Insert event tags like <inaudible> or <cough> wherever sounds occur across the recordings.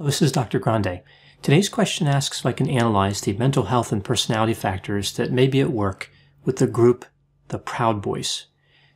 This is Dr. Grande. Today's question asks if I can analyze the mental health and personality factors that may be at work with the group the Proud Boys.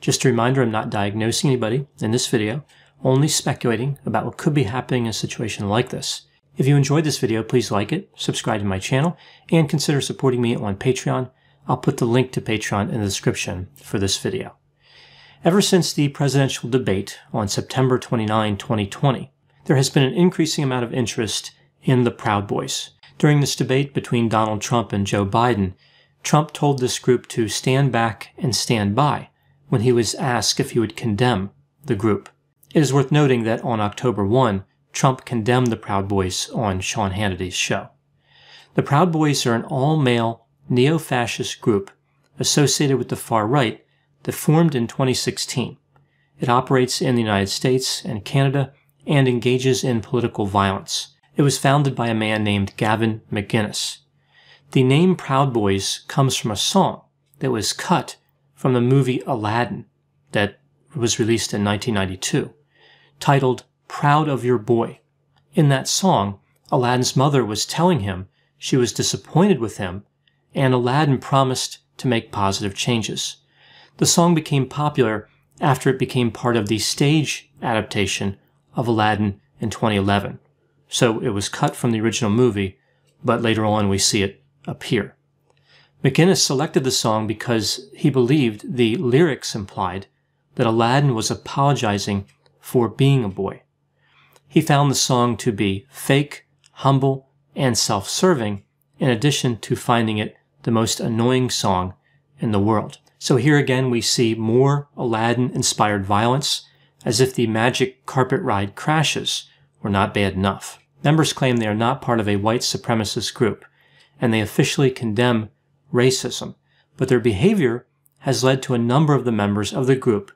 Just a reminder, I'm not diagnosing anybody in this video, only speculating about what could be happening in a situation like this. If you enjoyed this video, please like it, subscribe to my channel, and consider supporting me on Patreon. I'll put the link to Patreon in the description for this video. Ever since the presidential debate on September 29, 2020, there has been an increasing amount of interest in the Proud Boys. During this debate between Donald Trump and Joe Biden, Trump told this group to stand back and stand by when he was asked if he would condemn the group. It is worth noting that on October 1, Trump condemned the Proud Boys on Sean Hannity's show. The Proud Boys are an all male, neo fascist group associated with the far right that formed in 2016. It operates in the United States and Canada and engages in political violence. It was founded by a man named Gavin McGinnis. The name Proud Boys comes from a song that was cut from the movie Aladdin that was released in 1992, titled Proud of Your Boy. In that song, Aladdin's mother was telling him she was disappointed with him, and Aladdin promised to make positive changes. The song became popular after it became part of the stage adaptation of Aladdin in 2011. So it was cut from the original movie, but later on we see it appear. McGinnis selected the song because he believed the lyrics implied that Aladdin was apologizing for being a boy. He found the song to be fake, humble, and self-serving, in addition to finding it the most annoying song in the world. So here again we see more Aladdin-inspired violence as if the magic carpet ride crashes were not bad enough. Members claim they are not part of a white supremacist group, and they officially condemn racism, but their behavior has led to a number of the members of the group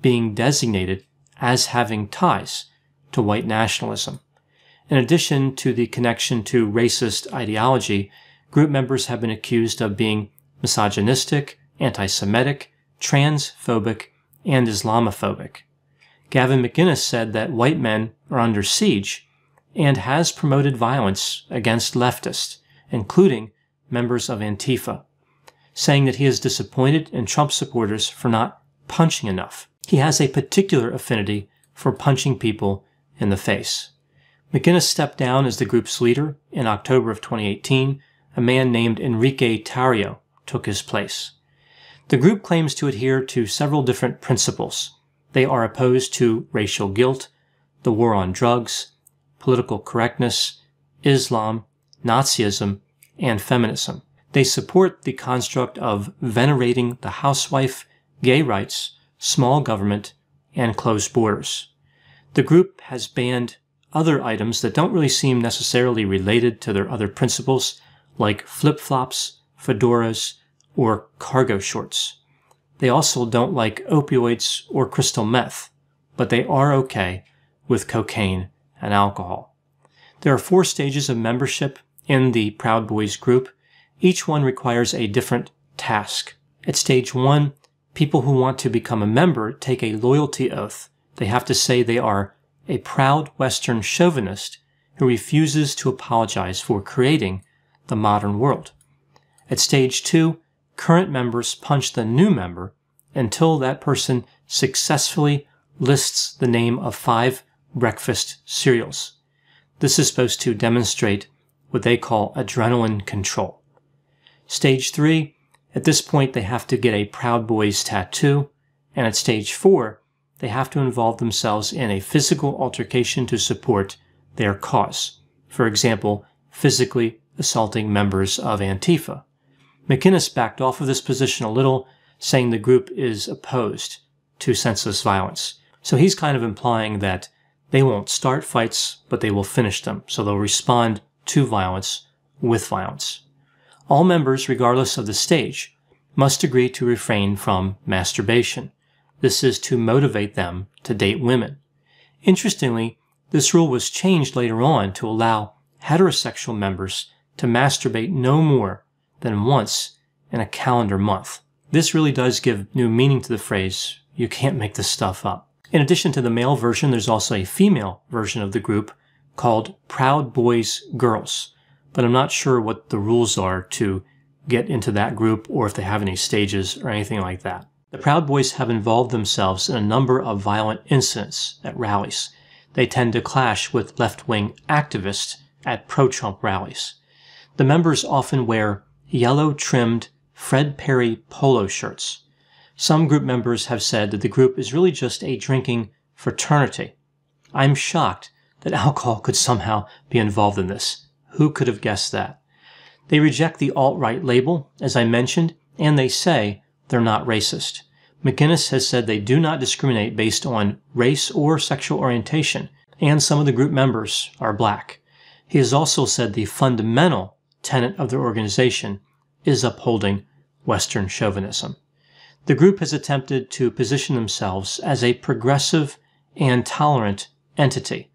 being designated as having ties to white nationalism. In addition to the connection to racist ideology, group members have been accused of being misogynistic, anti Semitic, transphobic, and Islamophobic. Gavin McGinnis said that white men are under siege and has promoted violence against leftists, including members of Antifa, saying that he is disappointed in Trump supporters for not punching enough. He has a particular affinity for punching people in the face. McGinnis stepped down as the group's leader in October of 2018. A man named Enrique Tarrio took his place. The group claims to adhere to several different principles, they are opposed to racial guilt, the war on drugs, political correctness, Islam, Nazism, and feminism. They support the construct of venerating the housewife, gay rights, small government, and closed borders. The group has banned other items that don't really seem necessarily related to their other principles, like flip flops, fedoras, or cargo shorts. They also don't like opioids or crystal meth, but they are okay with cocaine and alcohol. There are four stages of membership in the Proud Boys group. Each one requires a different task. At stage one, people who want to become a member take a loyalty oath. They have to say they are a proud Western chauvinist who refuses to apologize for creating the modern world. At stage two, current members punch the new member until that person successfully lists the name of five breakfast cereals. This is supposed to demonstrate what they call adrenaline control. Stage three, at this point, they have to get a Proud Boys tattoo. And at stage four, they have to involve themselves in a physical altercation to support their cause. For example, physically assaulting members of Antifa. McInnes backed off of this position a little, saying the group is opposed to senseless violence. So he's kind of implying that they won't start fights, but they will finish them. So they'll respond to violence with violence. All members, regardless of the stage, must agree to refrain from masturbation. This is to motivate them to date women. Interestingly, this rule was changed later on to allow heterosexual members to masturbate no more than once in a calendar month. This really does give new meaning to the phrase, you can't make this stuff up. In addition to the male version, there's also a female version of the group called Proud Boys Girls, but I'm not sure what the rules are to get into that group or if they have any stages or anything like that. The Proud Boys have involved themselves in a number of violent incidents at rallies. They tend to clash with left-wing activists at pro-Trump rallies. The members often wear yellow trimmed Fred Perry polo shirts. Some group members have said that the group is really just a drinking fraternity. I'm shocked that <laughs> alcohol could somehow be involved in this. Who could have guessed that? They reject the alt right label, as I mentioned, and they say they're not racist. McGinnis has said they do not discriminate based on race or sexual orientation, and some of the group members are black. He has also said the fundamental tenet of their organization, is upholding Western chauvinism. The group has attempted to position themselves as a progressive and tolerant entity,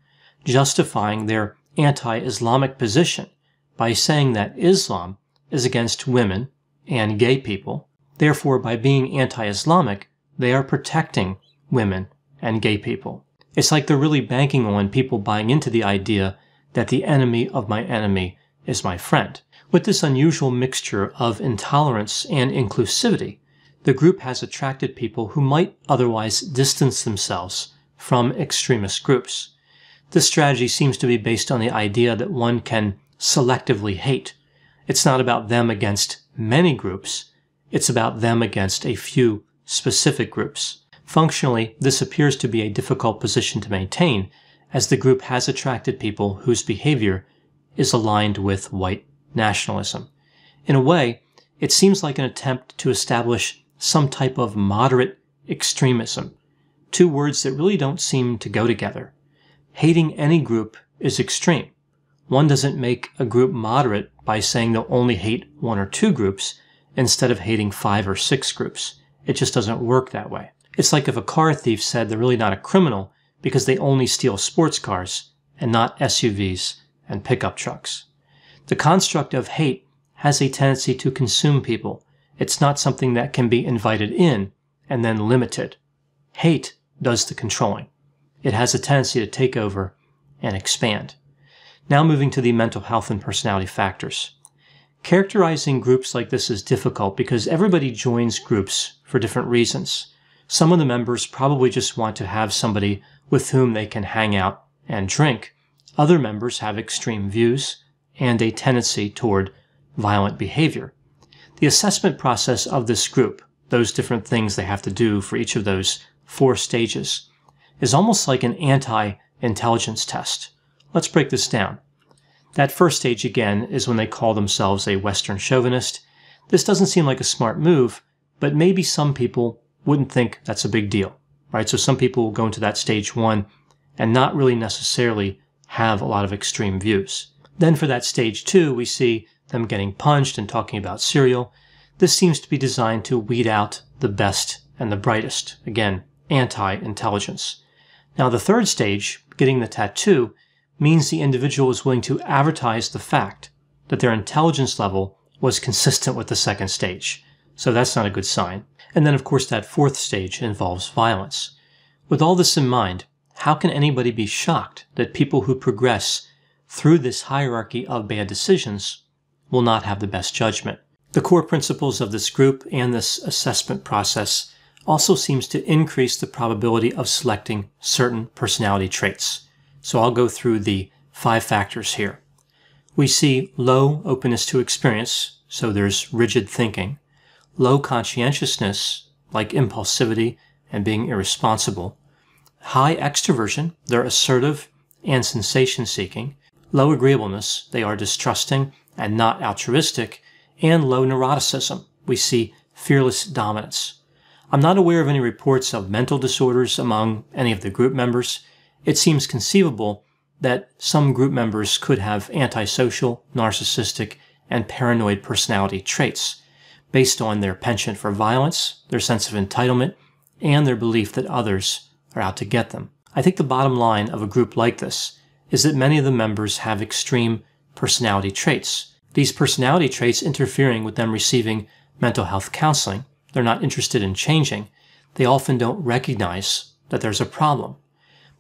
justifying their anti Islamic position by saying that Islam is against women and gay people. Therefore, by being anti Islamic, they are protecting women and gay people. It's like they're really banking on people buying into the idea that the enemy of my enemy is my friend. With this unusual mixture of intolerance and inclusivity, the group has attracted people who might otherwise distance themselves from extremist groups. This strategy seems to be based on the idea that one can selectively hate. It's not about them against many groups, it's about them against a few specific groups. Functionally, this appears to be a difficult position to maintain, as the group has attracted people whose behavior is aligned with white nationalism. In a way, it seems like an attempt to establish some type of moderate extremism, two words that really don't seem to go together. Hating any group is extreme. One doesn't make a group moderate by saying they'll only hate one or two groups instead of hating five or six groups. It just doesn't work that way. It's like if a car thief said they're really not a criminal because they only steal sports cars and not SUVs and pickup trucks. The construct of hate has a tendency to consume people. It's not something that can be invited in and then limited. Hate does the controlling. It has a tendency to take over and expand. Now moving to the mental health and personality factors. Characterizing groups like this is difficult because everybody joins groups for different reasons. Some of the members probably just want to have somebody with whom they can hang out and drink, other members have extreme views and a tendency toward violent behavior. The assessment process of this group, those different things they have to do for each of those four stages, is almost like an anti intelligence test. Let's break this down. That first stage, again, is when they call themselves a Western chauvinist. This doesn't seem like a smart move, but maybe some people wouldn't think that's a big deal, right? So some people will go into that stage one and not really necessarily have a lot of extreme views. Then for that stage two, we see them getting punched and talking about cereal. This seems to be designed to weed out the best and the brightest. Again, anti-intelligence. Now the third stage, getting the tattoo, means the individual is willing to advertise the fact that their intelligence level was consistent with the second stage. So that's not a good sign. And then of course that fourth stage involves violence. With all this in mind, how can anybody be shocked that people who progress through this hierarchy of bad decisions will not have the best judgment? The core principles of this group and this assessment process also seems to increase the probability of selecting certain personality traits. So I'll go through the five factors here. We see low openness to experience, so there's rigid thinking, low conscientiousness, like impulsivity and being irresponsible, High extroversion, they're assertive and sensation seeking. Low agreeableness, they are distrusting and not altruistic. And low neuroticism, we see fearless dominance. I'm not aware of any reports of mental disorders among any of the group members. It seems conceivable that some group members could have antisocial, narcissistic, and paranoid personality traits based on their penchant for violence, their sense of entitlement, and their belief that others are out to get them. I think the bottom line of a group like this is that many of the members have extreme personality traits. These personality traits interfering with them receiving mental health counseling. They're not interested in changing. They often don't recognize that there's a problem.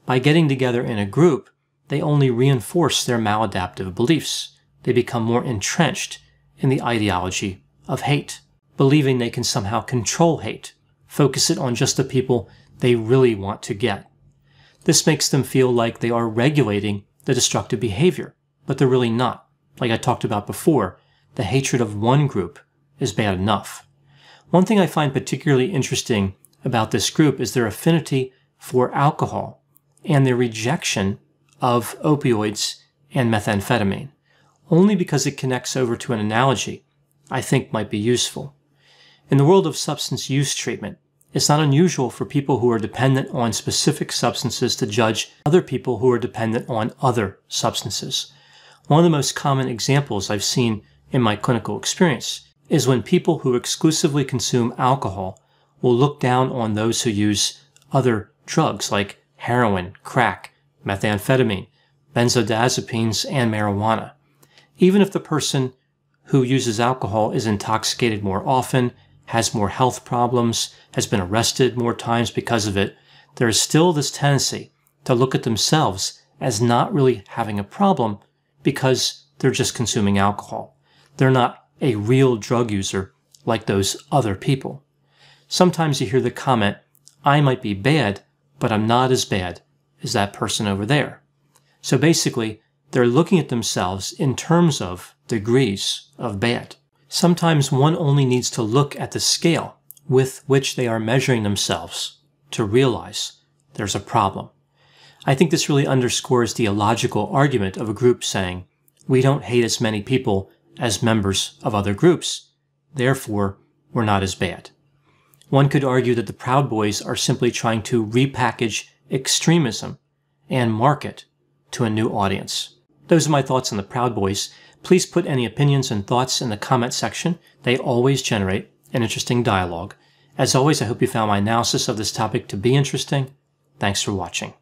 By getting together in a group, they only reinforce their maladaptive beliefs. They become more entrenched in the ideology of hate, believing they can somehow control hate, focus it on just the people they really want to get. This makes them feel like they are regulating the destructive behavior, but they're really not. Like I talked about before, the hatred of one group is bad enough. One thing I find particularly interesting about this group is their affinity for alcohol and their rejection of opioids and methamphetamine, only because it connects over to an analogy I think might be useful. In the world of substance use treatment, it's not unusual for people who are dependent on specific substances to judge other people who are dependent on other substances. One of the most common examples I've seen in my clinical experience is when people who exclusively consume alcohol will look down on those who use other drugs like heroin, crack, methamphetamine, benzodiazepines, and marijuana. Even if the person who uses alcohol is intoxicated more often has more health problems, has been arrested more times because of it, there is still this tendency to look at themselves as not really having a problem because they're just consuming alcohol. They're not a real drug user like those other people. Sometimes you hear the comment, I might be bad, but I'm not as bad as that person over there. So basically, they're looking at themselves in terms of degrees of bad. Sometimes one only needs to look at the scale with which they are measuring themselves to realize there's a problem. I think this really underscores the illogical argument of a group saying, we don't hate as many people as members of other groups, therefore we're not as bad. One could argue that the Proud Boys are simply trying to repackage extremism and market to a new audience. Those are my thoughts on the Proud Boys. Please put any opinions and thoughts in the comment section. They always generate an interesting dialogue. As always, I hope you found my analysis of this topic to be interesting. Thanks for watching.